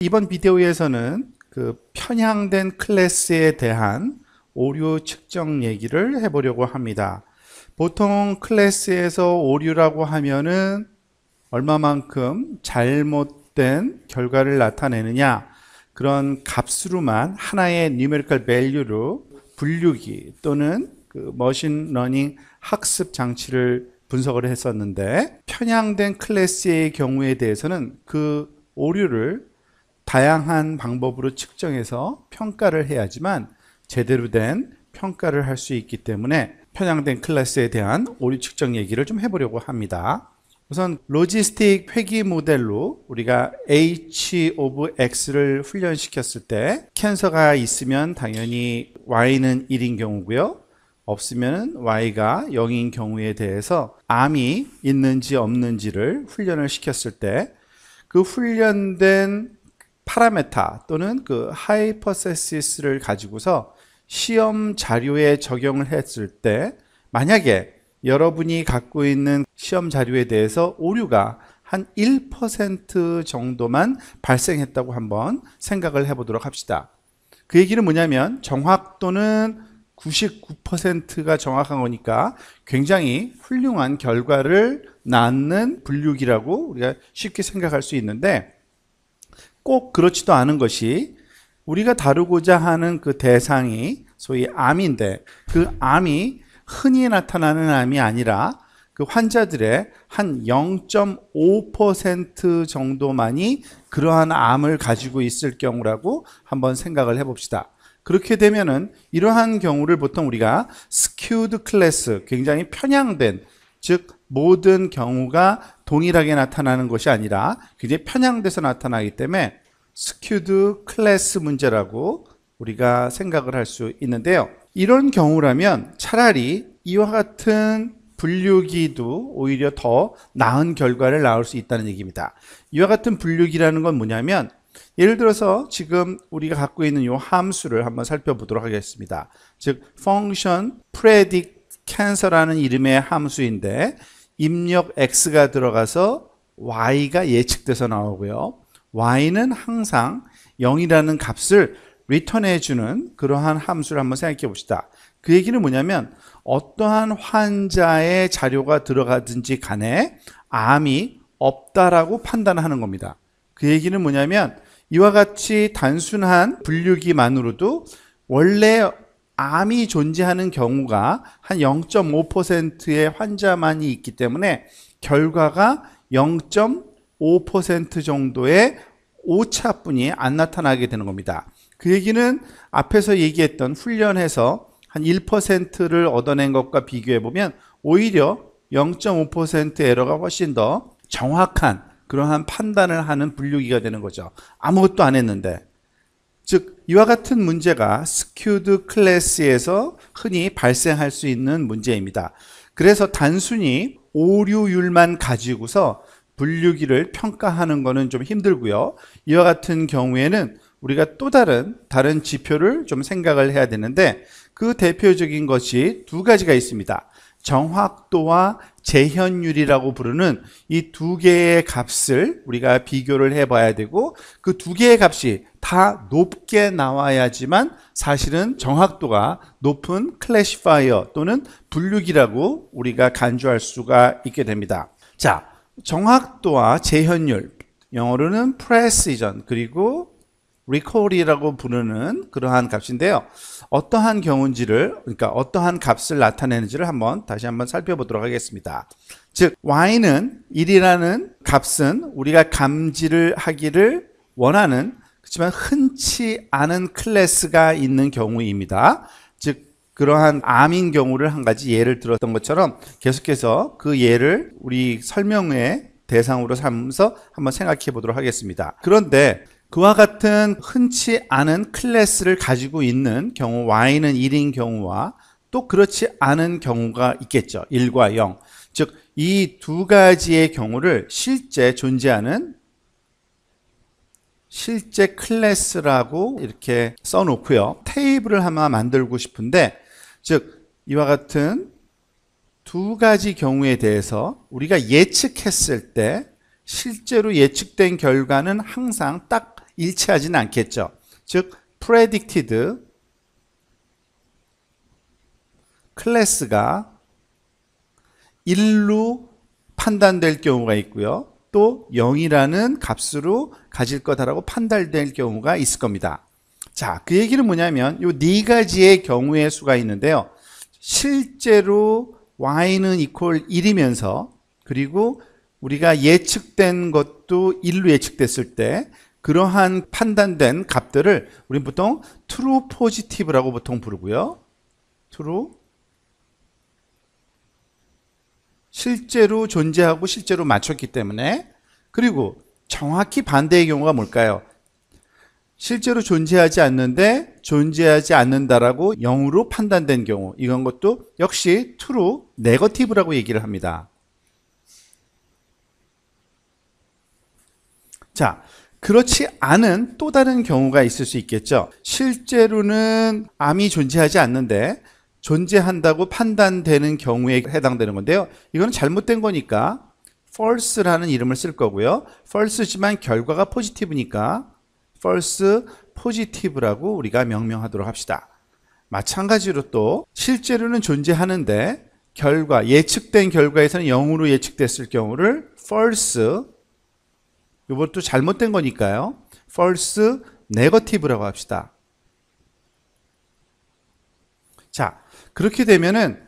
이번 비디오에서는 그 편향된 클래스에 대한 오류 측정 얘기를 해보려고 합니다. 보통 클래스에서 오류라고 하면은 얼마만큼 잘못된 결과를 나타내느냐 그런 값으로만 하나의 numerical value로 분류기 또는 그 머신러닝 학습 장치를 분석을 했었는데 편향된 클래스의 경우에 대해서는 그 오류를 다양한 방법으로 측정해서 평가를 해야지만 제대로 된 평가를 할 수 있기 때문에 편향된 클래스에 대한 오류 측정 얘기를 좀 해보려고 합니다. 우선 로지스틱 회귀 모델로 우리가 h of x를 훈련시켰을 때 캔서가 있으면 당연히 y는 1인 경우고요. 없으면 y가 0인 경우에 대해서 암이 있는지 없는지를 훈련을 시켰을 때 그 훈련된 파라메타 또는 그 하이퍼세시스를 가지고서 시험 자료에 적용을 했을 때 만약에 여러분이 갖고 있는 시험 자료에 대해서 오류가 한 1% 정도만 발생했다고 한번 생각을 해보도록 합시다. 그 얘기는 뭐냐면 정확도는 99%가 정확한 거니까 굉장히 훌륭한 결과를 낳는 분류기라고 우리가 쉽게 생각할 수 있는데 꼭 그렇지도 않은 것이 우리가 다루고자 하는 그 대상이 소위 암인데 그 암이 흔히 나타나는 암이 아니라 그 환자들의 한 0.5% 정도만이 그러한 암을 가지고 있을 경우라고 한번 생각을 해봅시다. 그렇게 되면은 이러한 경우를 보통 우리가 스큐드 클래스, 굉장히 편향된, 즉 모든 경우가 동일하게 나타나는 것이 아니라 굉장히 편향돼서 나타나기 때문에 스큐드 클래스 문제라고 우리가 생각을 할 수 있는데요. 이런 경우라면 차라리 이와 같은 분류기도 오히려 더 나은 결과를 낳을 수 있다는 얘기입니다. 이와 같은 분류기라는 건 뭐냐면 예를 들어서 지금 우리가 갖고 있는 이 함수를 한번 살펴보도록 하겠습니다. 즉 function predict cancer라는 이름의 함수인데 입력 x가 들어가서 y가 예측돼서 나오고요. y는 항상 0이라는 값을 r e t u r n 해 주는 그러한 함수를 한번 생각해 봅시다. 그 얘기는 뭐냐면 어떠한 환자의 자료가 들어가든지 간에 암이 없다라고 판단하는 겁니다. 그 얘기는 뭐냐면 이와 같이 단순한 분류기만으로도 원래 암이 존재하는 경우가 한 0.5%의 환자만이 있기 때문에 결과가 0.5% 정도의 오차뿐이 안 나타나게 되는 겁니다. 그 얘기는 앞에서 얘기했던 훈련해서 한 1%를 얻어낸 것과 비교해 보면 오히려 0.5% 에러가 훨씬 더 정확한 그러한 판단을 하는 분류기가 되는 거죠. 아무것도 안 했는데. 즉 이와 같은 문제가 스큐드 클래스에서 흔히 발생할 수 있는 문제입니다. 그래서 단순히 오류율만 가지고서 분류기를 평가하는 것은 좀 힘들고요. 이와 같은 경우에는 우리가 또 다른 다른 지표를 좀 생각을 해야 되는데 그 대표적인 것이 두 가지가 있습니다. 정확도와 재현율이라고 부르는 이 두 개의 값을 우리가 비교를 해봐야 되고 그 두 개의 값이 다 높게 나와야지만 사실은 정확도가 높은 클래시파이어 또는 분류기라고 우리가 간주할 수가 있게 됩니다. 자, 정확도와 재현율 영어로는 precision 그리고 recall이라고 부르는 그러한 값인데요. 어떠한 경우인지를 그러니까 어떠한 값을 나타내는지를 한번 다시 한번 살펴보도록 하겠습니다. 즉 y는 1이라는 값은 우리가 감지를 하기를 원하는 그렇지만 흔치 않은 클래스가 있는 경우입니다. 즉 그러한 암인 경우를 한 가지 예를 들었던 것처럼 계속해서 그 예를 우리 설명의 대상으로 삼면서 한번 생각해 보도록 하겠습니다. 그런데 그와 같은 흔치 않은 클래스를 가지고 있는 경우 y는 1인 경우와 또 그렇지 않은 경우가 있겠죠. 1과 0. 즉, 이 두 가지의 경우를 실제 존재하는 실제 클래스라고 이렇게 써놓고요. 테이블을 하나 만들고 싶은데, 즉, 이와 같은 두 가지 경우에 대해서 우리가 예측했을 때 실제로 예측된 결과는 항상 딱 일치하지는 않겠죠. 즉 predicted 클래스가 1로 판단될 경우가 있고요. 또 0이라는 값으로 가질 거다라고 판단될 경우가 있을 겁니다. 자, 그 얘기는 뭐냐면 요네 가지의 경우의 수가 있는데요. 실제로 y는 equal 1이면서 그리고 우리가 예측된 것도 1로 예측됐을 때 그러한 판단된 값들을 우리는 보통 true positive라고 보통 부르고요. true 실제로 존재하고 실제로 맞췄기 때문에 그리고 정확히 반대의 경우가 뭘까요? 실제로 존재하지 않는데 존재하지 않는다라고 영으로 판단된 경우 이건 것도 역시 true negative라고 얘기를 합니다. 자, 그렇지 않은 또 다른 경우가 있을 수 있겠죠. 실제로는 암이 존재하지 않는데 존재한다고 판단되는 경우에 해당되는 건데요. 이거는 잘못된 거니까 false라는 이름을 쓸 거고요. false지만 결과가 positive니까 false positive라고 우리가 명명하도록 합시다. 마찬가지로 또 실제로는 존재하는데 결과 예측된 결과에서는 0으로 예측됐을 경우를 false 이것도 잘못된 거니까요. false negative라고 합시다. 자, 그렇게 되면은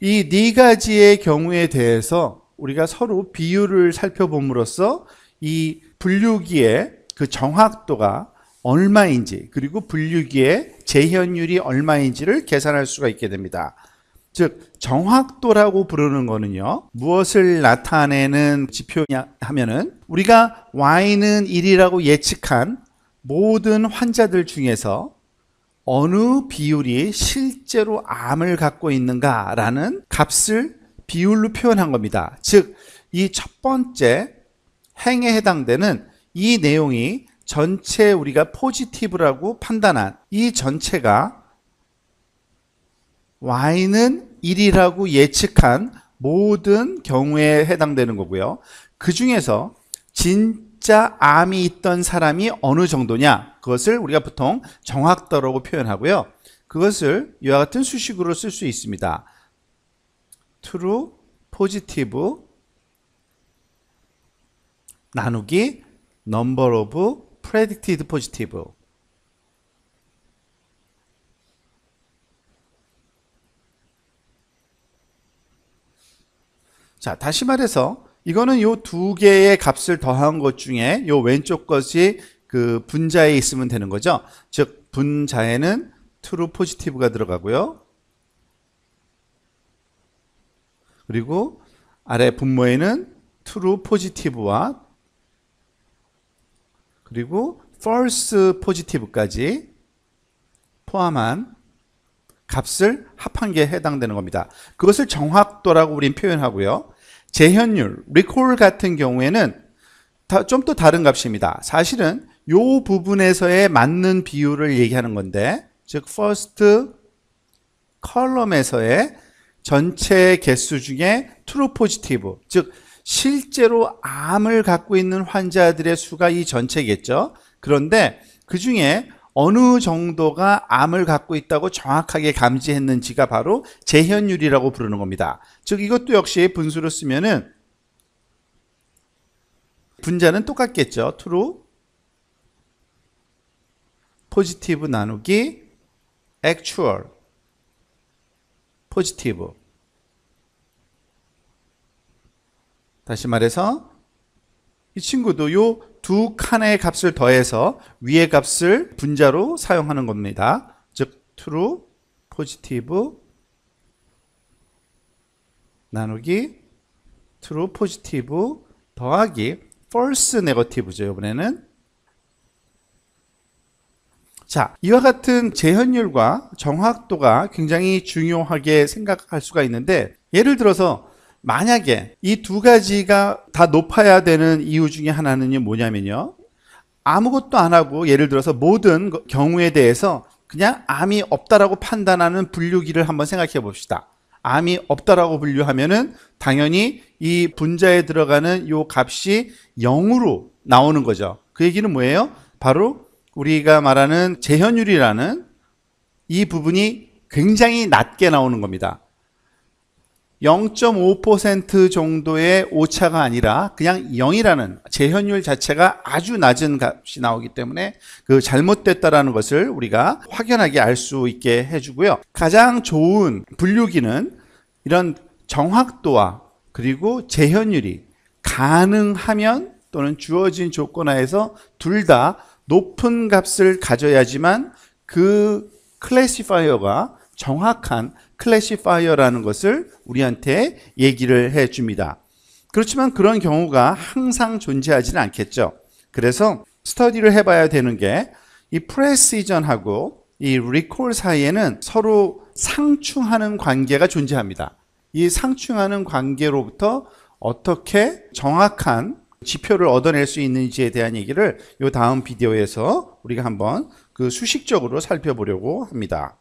이 네 가지의 경우에 대해서 우리가 서로 비율을 살펴봄으로써 이 분류기의 그 정확도가 얼마인지 그리고 분류기의 재현율이 얼마인지를 계산할 수가 있게 됩니다. 즉 정확도라고 부르는 거는요. 무엇을 나타내는 지표냐 하면은 우리가 y는 1이라고 예측한 모든 환자들 중에서 어느 비율이 실제로 암을 갖고 있는가라는 값을 비율로 표현한 겁니다. 즉, 이 첫 번째 행에 해당되는 이 내용이 전체 우리가 포지티브라고 판단한 이 전체가 y는 1이라고 예측한 모든 경우에 해당되는 거고요. 그 중에서 진짜 암이 있던 사람이 어느 정도냐 그것을 우리가 보통 정확도라고 표현하고요. 그것을 이와 같은 수식으로 쓸 수 있습니다. true, positive 나누기 number of predicted positive 자, 다시 말해서 이거는 요두 개의 값을 더한 것 중에 요 왼쪽 것이 그 분자에 있으면 되는 거죠. 즉 분자에는 true positive가 들어가고요. 그리고 아래 분모에는 true positive와 그리고 false positive까지 포함한 값을 합한 게 해당되는 겁니다. 그것을 정확도라고 우린 표현하고요. 재현율, 리콜 같은 경우에는 좀또 다른 값입니다. 사실은 이 부분에서의 맞는 비율을 얘기하는 건데 즉 퍼스트 컬럼에서의 전체 개수 중에 트루 포지티브 즉 실제로 암을 갖고 있는 환자들의 수가 이 전체겠죠. 그런데 그 중에 어느 정도가 암을 갖고 있다고 정확하게 감지했는지가 바로 재현율이라고 부르는 겁니다. 즉 이것도 역시 분수로 쓰면은 분자는 똑같겠죠. true p o 포 i 티브 나누기 actual positive. 다시 말해서 이 친구도 요두 칸의 값을 더해서 위의 값을 분자로 사용하는 겁니다. 즉 true, positive 나누기 true, positive 더하기 false, negative죠. 이번에는 자, 이와 같은 재현율과 정확도가 굉장히 중요하게 생각할 수가 있는데 예를 들어서 만약에 이 두 가지가 다 높아야 되는 이유 중에 하나는 뭐냐면요. 아무것도 안 하고 예를 들어서 모든 경우에 대해서 그냥 암이 없다라고 판단하는 분류기를 한번 생각해 봅시다. 암이 없다라고 분류하면은 당연히 이 분자에 들어가는 요 값이 0으로 나오는 거죠. 그 얘기는 뭐예요? 바로 우리가 말하는 재현율이라는 이 부분이 굉장히 낮게 나오는 겁니다. 0.5% 정도의 오차가 아니라 그냥 0이라는 재현율 자체가 아주 낮은 값이 나오기 때문에 그 잘못됐다라는 것을 우리가 확연하게 알 수 있게 해주고요. 가장 좋은 분류기는 이런 정확도와 그리고 재현율이 가능하면 또는 주어진 조건 하에서 둘 다 높은 값을 가져야지만 그 클래시파이어가 정확한 클래시파이어라는 것을 우리한테 얘기를 해줍니다. 그렇지만 그런 경우가 항상 존재하지는 않겠죠. 그래서 스터디를 해봐야 되는 게 이 프레시전하고 이 리콜 사이에는 서로 상충하는 관계가 존재합니다. 이 상충하는 관계로부터 어떻게 정확한 지표를 얻어낼 수 있는지에 대한 얘기를 이 다음 비디오에서 우리가 한번 그 수식적으로 살펴보려고 합니다.